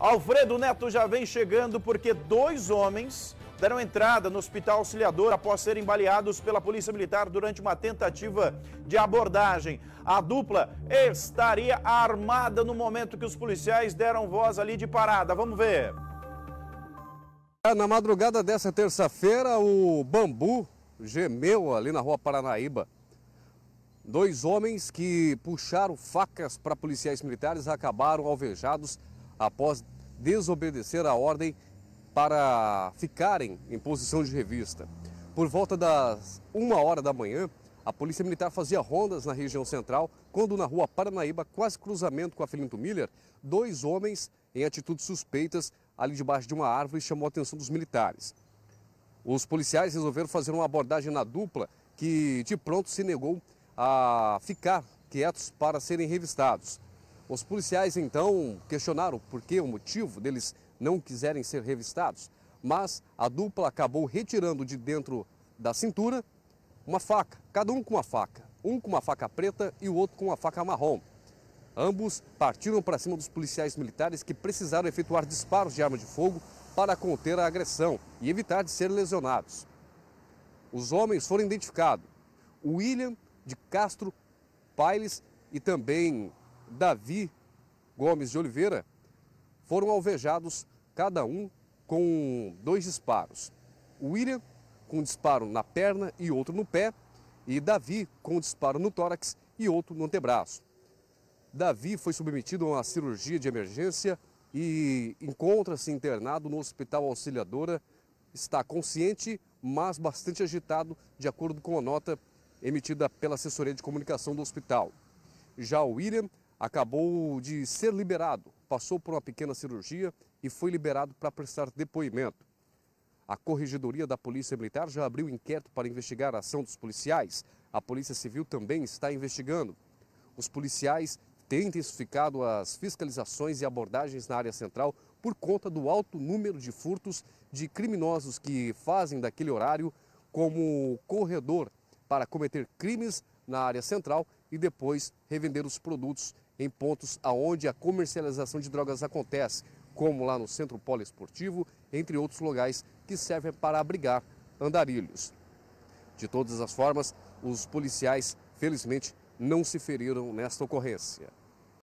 Alfredo Neto já vem chegando porque dois homens deram entrada no hospital auxiliador após serem baleados pela Polícia Militar durante uma tentativa de abordagem. A dupla estaria armada no momento que os policiais deram voz ali de parada. Vamos ver. É, na madrugada dessa terça-feira, o bambu gemeu ali na rua Paranaíba. Dois homens que puxaram facas para policiais militares acabaram alvejados após desobedecer a ordem para ficarem em posição de revista. Por volta das uma hora da manhã, a Polícia Militar fazia rondas na região central quando, na rua Paranaíba, quase cruzamento com a Filinto Miller, dois homens em atitudes suspeitas ali debaixo de uma árvore chamou a atenção dos militares. Os policiais resolveram fazer uma abordagem na dupla que de pronto se negou a ficar quietos para serem revistados. Os policiais então questionaram por que o motivo deles não quiserem ser revistados, mas a dupla acabou retirando de dentro da cintura uma faca, cada um com uma faca, um com uma faca preta e o outro com uma faca marrom. Ambos partiram para cima dos policiais militares que precisaram efetuar disparos de arma de fogo para conter a agressão e evitar de ser lesionados. Os homens foram identificados: William de Castro Pailes e também Davi Gomes de Oliveira foram alvejados, cada um com dois disparos. William com um disparo na perna e outro no pé, e Davi com um disparo no tórax e outro no antebraço. Davi foi submetido a uma cirurgia de emergência e encontra-se internado no Hospital Auxiliadora. Está consciente, mas bastante agitado, de acordo com a nota emitida pela assessoria de comunicação do hospital. Já o William acabou de ser liberado, passou por uma pequena cirurgia e foi liberado para prestar depoimento. A Corregedoria da Polícia Militar já abriu inquérito para investigar a ação dos policiais. A Polícia Civil também está investigando. Os policiais têm intensificado as fiscalizações e abordagens na área central por conta do alto número de furtos de criminosos que fazem daquele horário como corredor para cometer crimes na área central e depois revender os produtos em pontos aonde a comercialização de drogas acontece, como lá no Centro Poliesportivo, entre outros locais que servem para abrigar andarilhos. De todas as formas, os policiais, felizmente, não se feriram nesta ocorrência.